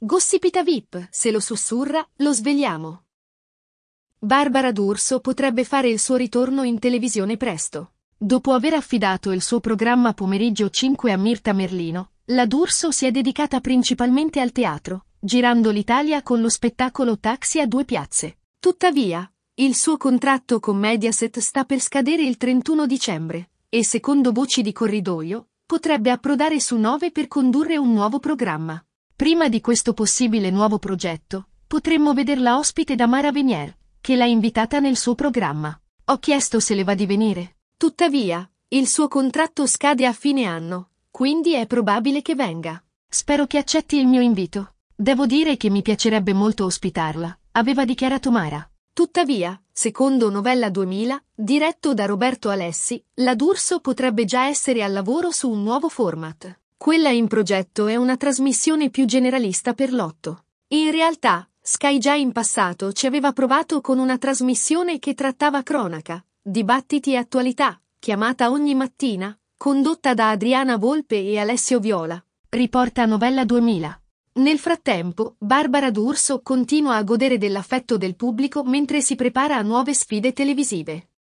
Gossipita VIP, se lo sussurra, lo svegliamo. Barbara D'Urso potrebbe fare il suo ritorno in televisione presto. Dopo aver affidato il suo programma Pomeriggio 5 a Mirta Merlino, la D'Urso si è dedicata principalmente al teatro, girando l'Italia con lo spettacolo Taxi a due piazze. Tuttavia, il suo contratto con Mediaset sta per scadere il 31 dicembre e, secondo voci di corridoio, potrebbe approdare su 9 per condurre un nuovo programma. Prima di questo possibile nuovo progetto, potremmo vederla ospite da Mara Venier, che l'ha invitata nel suo programma. Ho chiesto se le va di venire. Tuttavia, il suo contratto scade a fine anno, quindi è probabile che venga. Spero che accetti il mio invito. Devo dire che mi piacerebbe molto ospitarla, aveva dichiarato Mara. Tuttavia, secondo Novella 2000, diretto da Roberto Alessi, la D'Urso potrebbe già essere al lavoro su un nuovo format. Quella in progetto è una trasmissione più generalista per l'otto. In realtà, Sky già in passato ci aveva provato con una trasmissione che trattava cronaca, dibattiti e attualità, chiamata ogni mattina, condotta da Adriana Volpe e Alessio Viola. Riporta Novella 2000. Nel frattempo, Barbara D'Urso continua a godere dell'affetto del pubblico mentre si prepara a nuove sfide televisive.